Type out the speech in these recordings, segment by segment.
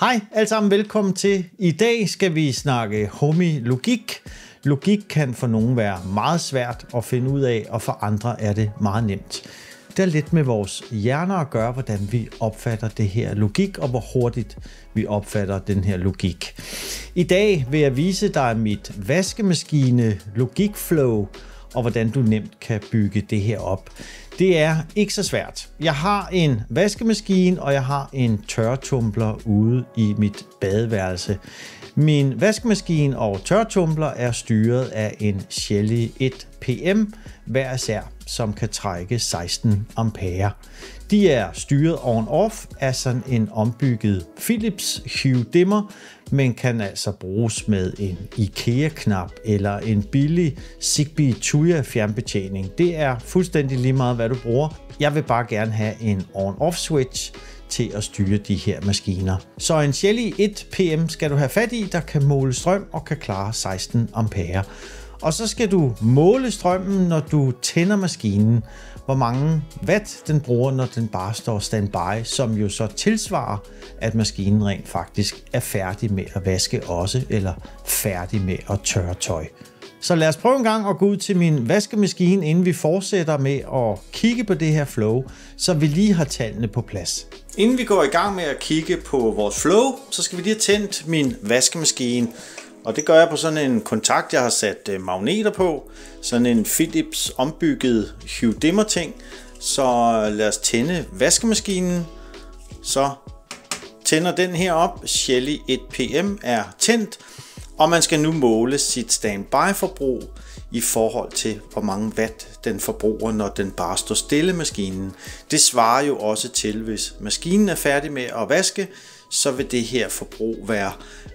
Hej alle sammen, velkommen til. I dag skal vi snakke homilogik. Logik kan for nogen være meget svært at finde ud af, og for andre er det meget nemt. Det er lidt med vores hjerner at gøre, hvordan vi opfatter det her logik, og hvor hurtigt vi opfatter den her logik. I dag vil jeg vise dig mit vaskemaskine logikflow, flow og hvordan du nemt kan bygge det her op. Det er ikke så svært. Jeg har en vaskemaskine, og jeg har en tørretumbler ude i mit badeværelse. Min vaskemaskine og tørretumbler er styret af en Shelly 1 PM hver sær, som kan trække 16 ampere. De er styret on-off af sådan en ombygget Philips Hue Dimmer, men kan altså bruges med en IKEA-knap eller en billig Zigbee Tuya fjernbetjening. Det er fuldstændig lige meget, hvad du bruger. Jeg vil bare gerne have en on-off switch, til at styre de her maskiner. Så en Shelly 1 PM skal du have fat i, der kan måle strøm og kan klare 16 ampere. Og så skal du måle strømmen, når du tænder maskinen, hvor mange watt den bruger, når den bare står standby, som jo så tilsvarer, at maskinen rent faktisk er færdig med at vaske også, eller færdig med at tørre tøj. Så lad os prøve en gang at gå ud til min vaskemaskine, inden vi fortsætter med at kigge på det her flow, så vi lige har tallene på plads. Inden vi går i gang med at kigge på vores flow, så skal vi lige have tændt min vaskemaskine. Og det gør jeg på sådan en kontakt, jeg har sat øh, magneter på. Sådan en Philips ombygget Hue Dimmer ting. Så lad os tænde vaskemaskinen. Så tænder den her op. Shelly 1PM er tændt og man skal nu måle sit standby-forbrug i forhold til, hvor mange watt den forbruger, når den bare står stille maskinen. Det svarer jo også til, hvis maskinen er færdig med at vaske, så vil det her forbrug være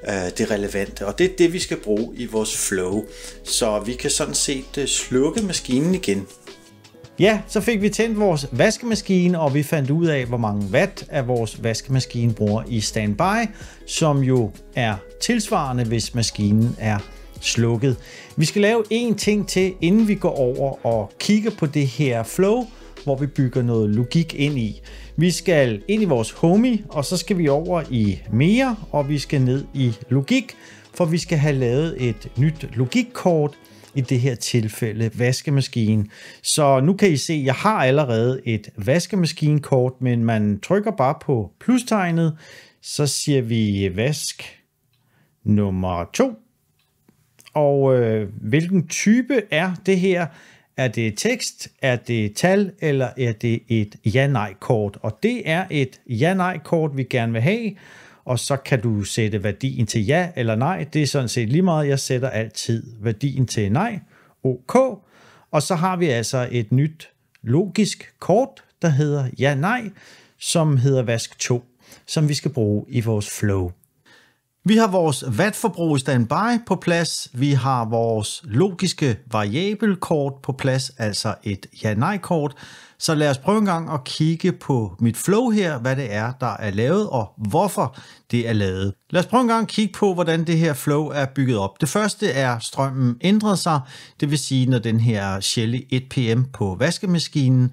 øh, det relevante. Og det er det, vi skal bruge i vores flow. Så vi kan sådan set øh, slukke maskinen igen. Ja, så fik vi tændt vores vaskemaskine, og vi fandt ud af, hvor mange watt af vores vaskemaskine bruger i standby, som jo er tilsvarende, hvis maskinen er slukket. Vi skal lave en ting til, inden vi går over og kigger på det her flow, hvor vi bygger noget logik ind i. Vi skal ind i vores homie, og så skal vi over i mere, og vi skal ned i logik, for vi skal have lavet et nyt logikkort, i det her tilfælde vaskemaskinen. Så nu kan I se, at jeg har allerede et vaskemaskinkort, men man trykker bare på plustegnet, så siger vi vask nummer 2. Og øh, hvilken type er det her? Er det tekst, er det tal, eller er det et ja-nej-kort? Og det er et ja-nej-kort, vi gerne vil have og så kan du sætte værdien til ja eller nej. Det er sådan set lige meget. Jeg sætter altid værdien til nej. OK. Og så har vi altså et nyt logisk kort, der hedder ja-nej, som hedder vask 2, som vi skal bruge i vores flow. Vi har vores wattforbrug i standby på plads. Vi har vores logiske variabelkort på plads, altså et ja-nej-kort. Så lad os prøve en gang at kigge på mit flow her, hvad det er, der er lavet og hvorfor det er lavet. Lad os prøve en gang at kigge på, hvordan det her flow er bygget op. Det første er, strømmen ændrede sig, det vil sige, når den her Shelly 1 pm på vaskemaskinen,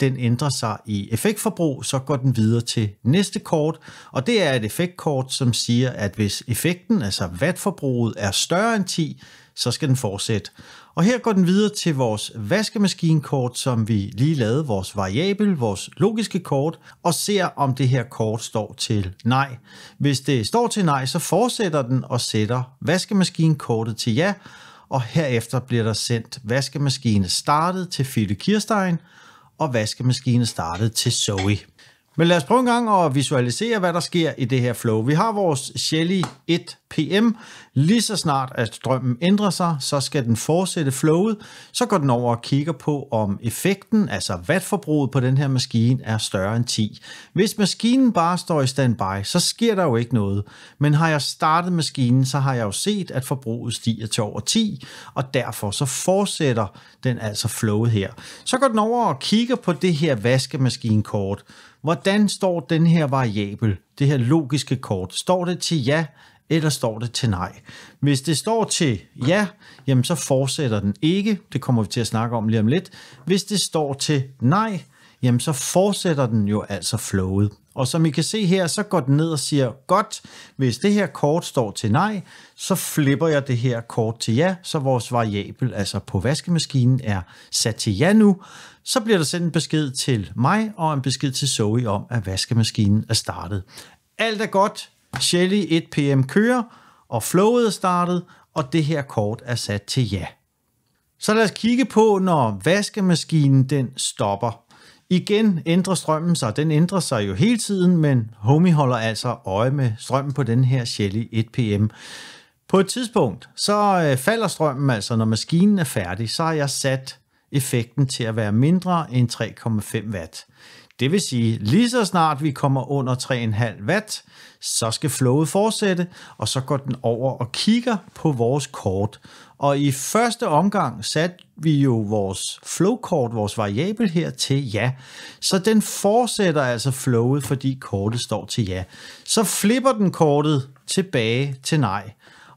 den ændrer sig i effektforbrug, så går den videre til næste kort, og det er et effektkort, som siger, at hvis effekten, altså wattforbruget, er større end 10, så skal den fortsætte. Og her går den videre til vores vaskemaskinkort, som vi lige lavede, vores variabel, vores logiske kort, og ser om det her kort står til nej. Hvis det står til nej, så fortsætter den og sætter vaskemaskinkortet til ja, og herefter bliver der sendt vaskemaskine startet til Fille Kirstein, og vaskemaskinen startede til Zoe. Men lad os prøve en gang at visualisere, hvad der sker i det her flow. Vi har vores Shelly 1 PM. Lige så snart at strømmen ændrer sig, så skal den fortsætte flowet. Så går den over og kigger på, om effekten, altså wattforbruget på den her maskine, er større end 10. Hvis maskinen bare står i standby, så sker der jo ikke noget. Men har jeg startet maskinen, så har jeg jo set, at forbruget stiger til over 10, og derfor så fortsætter den altså flowet her. Så går den over og kigger på det her vaskemaskinekort. Hvordan står den her variabel, det her logiske kort? Står det til ja, eller står det til nej? Hvis det står til ja, jamen så fortsætter den ikke. Det kommer vi til at snakke om lige om lidt. Hvis det står til nej, jamen så fortsætter den jo altså flowet. Og som I kan se her, så går den ned og siger, godt, hvis det her kort står til nej, så flipper jeg det her kort til ja, så vores variabel, altså på vaskemaskinen, er sat til ja nu. Så bliver der sendt en besked til mig og en besked til Zoe om, at vaskemaskinen er startet. Alt er godt, Shelly 1 PM kører, og flowet er startet, og det her kort er sat til ja. Så lad os kigge på, når vaskemaskinen den stopper. Igen ændrer strømmen sig. Den ændrer sig jo hele tiden, men Homie holder altså øje med strømmen på den her Shelly 1 PM. På et tidspunkt, så øh, falder strømmen altså, når maskinen er færdig, så har jeg sat effekten til at være mindre end 3,5 watt. Det vil sige, lige så snart vi kommer under 3,5 watt, så skal flowet fortsætte, og så går den over og kigger på vores kort. Og i første omgang satte vi jo vores flowkort, vores variabel her til ja. Så den fortsætter altså flowet, fordi kortet står til ja. Så flipper den kortet tilbage til nej.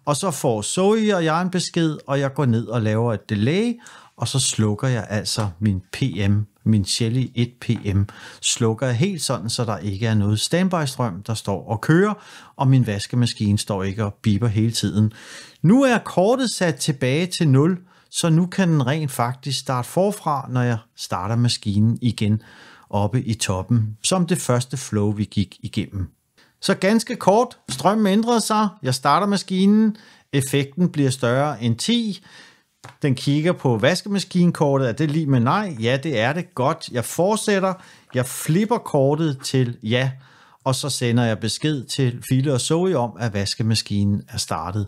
Og så får Zoe og jeg en besked, og jeg går ned og laver et delay, og så slukker jeg altså min PM min Shelly 1PM slukker helt sådan, så der ikke er noget standby-strøm, der står og kører, og min vaskemaskine står ikke og biber hele tiden. Nu er kortet sat tilbage til 0, så nu kan den rent faktisk starte forfra, når jeg starter maskinen igen oppe i toppen, som det første flow, vi gik igennem. Så ganske kort, strømmen ændrede sig, jeg starter maskinen, effekten bliver større end 10, den kigger på vaskemaskinkortet. Er det lige med nej? Ja, det er det. Godt. Jeg fortsætter. Jeg flipper kortet til ja. Og så sender jeg besked til File og Zoe om, at vaskemaskinen er startet.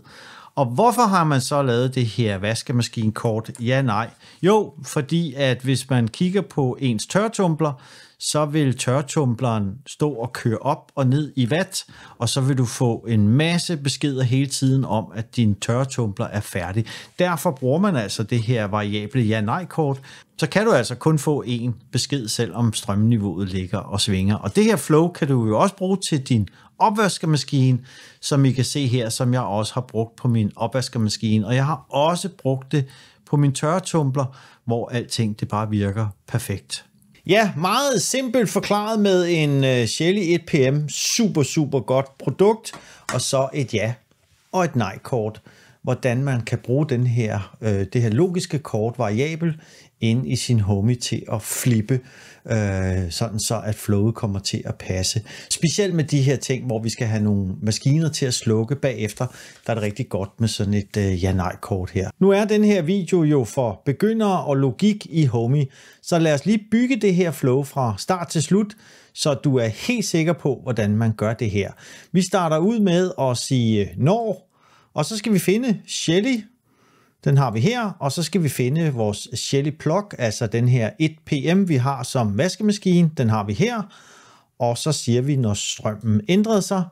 Og hvorfor har man så lavet det her vaskemaskinkort? Ja, nej. Jo, fordi at hvis man kigger på ens tørtumbler, så vil tørretumbleren stå og køre op og ned i vat, og så vil du få en masse beskeder hele tiden om, at din tørretumbler er færdig. Derfor bruger man altså det her variable ja-nej-kort, så kan du altså kun få en besked, selvom strømniveauet ligger og svinger. Og det her flow kan du jo også bruge til din opvaskemaskine, som I kan se her, som jeg også har brugt på min opvaskemaskine. Og jeg har også brugt det på min tørretumbler, hvor alting det bare virker perfekt. Ja, meget simpelt forklaret med en øh, Shelly 1PM. Super, super godt produkt. Og så et ja og et nej-kort. Hvordan man kan bruge den her, øh, det her logiske kort variabel ind i sin homie til at flippe, øh, sådan så at flowet kommer til at passe. Specielt med de her ting, hvor vi skal have nogle maskiner til at slukke bagefter, der er det rigtig godt med sådan et øh, ja-nej-kort her. Nu er den her video jo for begyndere og logik i homie, så lad os lige bygge det her flow fra start til slut, så du er helt sikker på, hvordan man gør det her. Vi starter ud med at sige øh, når, og så skal vi finde Shelly, den har vi her, og så skal vi finde vores Shelly Plug, altså den her 1PM, vi har som vaskemaskine. Den har vi her, og så siger vi, når strømmen ændrede sig,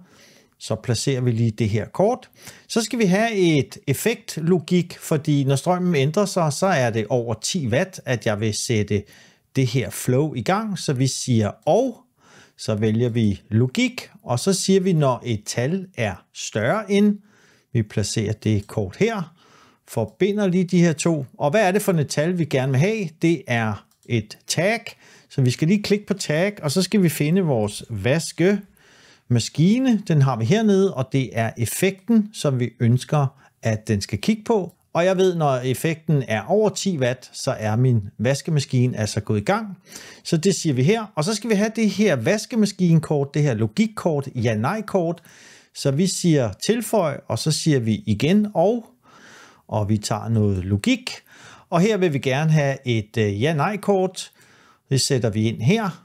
så placerer vi lige det her kort. Så skal vi have et effektlogik, fordi når strømmen ændrer sig, så er det over 10 watt, at jeg vil sætte det her flow i gang. Så vi siger og, så vælger vi logik, og så siger vi, når et tal er større end, vi placerer det kort her, forbinder lige de her to. Og hvad er det for et tal, vi gerne vil have? Det er et tag, så vi skal lige klikke på tag, og så skal vi finde vores vaskemaskine. Den har vi hernede, og det er effekten, som vi ønsker, at den skal kigge på. Og jeg ved, når effekten er over 10 watt, så er min vaskemaskine altså gået i gang. Så det siger vi her. Og så skal vi have det her vaskemaskinekort, det her logikkort, ja-nej-kort. Så vi siger tilføj, og så siger vi igen og, og vi tager noget logik. Og her vil vi gerne have et øh, ja-nej-kort. Det sætter vi ind her.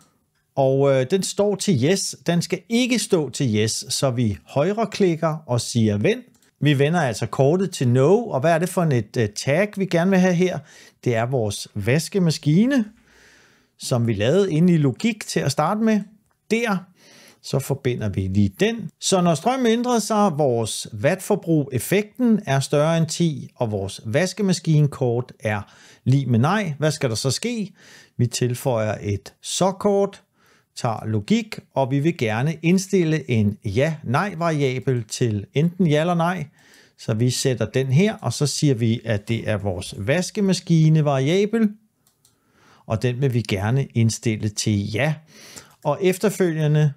Og øh, den står til yes. Den skal ikke stå til yes, så vi højreklikker og siger vend. Vi vender altså kortet til no, og hvad er det for et øh, tag, vi gerne vil have her? Det er vores vaskemaskine, som vi lavede inde i logik til at starte med. Der så forbinder vi lige den. Så når strømmen ændrer sig, vores wattforbrug effekten er større end 10, og vores vaskemaskinkort er lige med nej, hvad skal der så ske? Vi tilføjer et så-kort, tager logik, og vi vil gerne indstille en ja-nej-variabel til enten ja eller nej. Så vi sætter den her, og så siger vi, at det er vores vaskemaskine-variabel, og den vil vi gerne indstille til ja. Og efterfølgende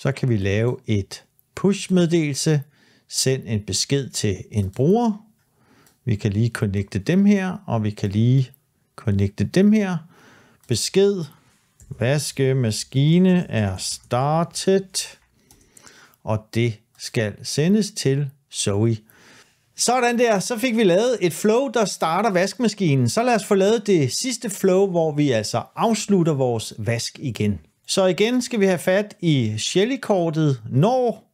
så kan vi lave et push-meddelelse, send en besked til en bruger. Vi kan lige connecte dem her, og vi kan lige connecte dem her. Besked, vaskemaskine er startet, og det skal sendes til Zoe. Sådan der, så fik vi lavet et flow, der starter vaskemaskinen. Så lad os få lavet det sidste flow, hvor vi altså afslutter vores vask igen. Så igen skal vi have fat i Shelly-kortet, når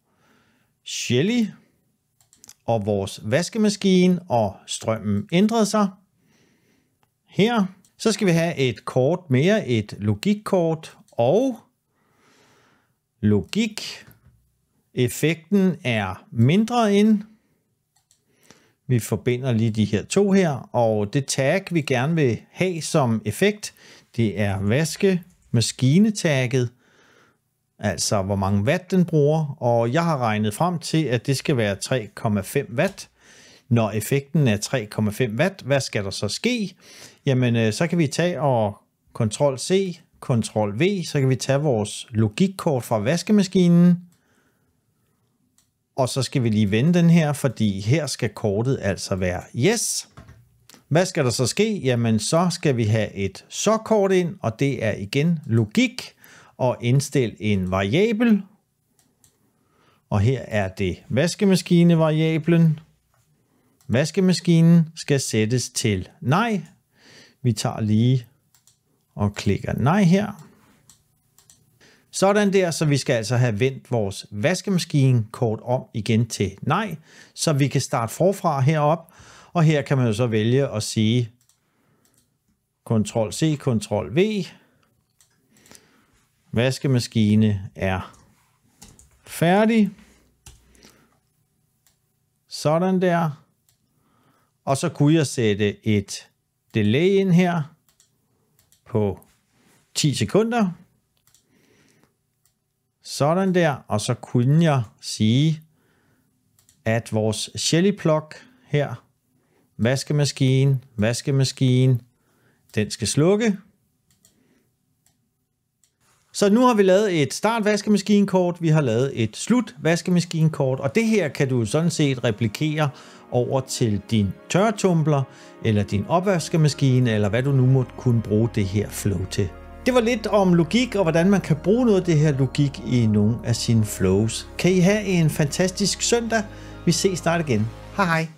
Shelly og vores vaskemaskine og strømmen ændrede sig. Her, så skal vi have et kort mere, et logikkort, og logik. Effekten er mindre end. Vi forbinder lige de her to her, og det tag, vi gerne vil have som effekt, det er vaske maskinetagget, altså hvor mange watt den bruger, og jeg har regnet frem til, at det skal være 3,5 watt. Når effekten er 3,5 watt, hvad skal der så ske? Jamen, øh, så kan vi tage og kontrol C, kontrol V, så kan vi tage vores logikkort fra vaskemaskinen, og så skal vi lige vende den her, fordi her skal kortet altså være yes. Hvad skal der så ske? Jamen, så skal vi have et så-kort ind, og det er igen logik, og indstil en variabel. Og her er det vaskemaskine-variablen. Vaskemaskinen skal sættes til nej. Vi tager lige og klikker nej her. Sådan der, så vi skal altså have vendt vores vaskemaskine kort om igen til nej, så vi kan starte forfra herop. Og her kan man jo så vælge at sige Ctrl-C, Ctrl-V. Vaskemaskine er færdig. Sådan der. Og så kunne jeg sætte et delay ind her på 10 sekunder. Sådan der, og så kunne jeg sige, at vores Shelly plug her vaskemaskine, vaskemaskine. Den skal slukke. Så nu har vi lavet et start vaskemaskinekort, vi har lavet et slut vaskemaskinekort, og det her kan du sådan set replikere over til din tørretumbler, eller din opvaskemaskine, eller hvad du nu måtte kunne bruge det her flow til. Det var lidt om logik og hvordan man kan bruge noget af det her logik i nogle af sine flows. Kan I have en fantastisk søndag. Vi ses snart igen. Hej hej.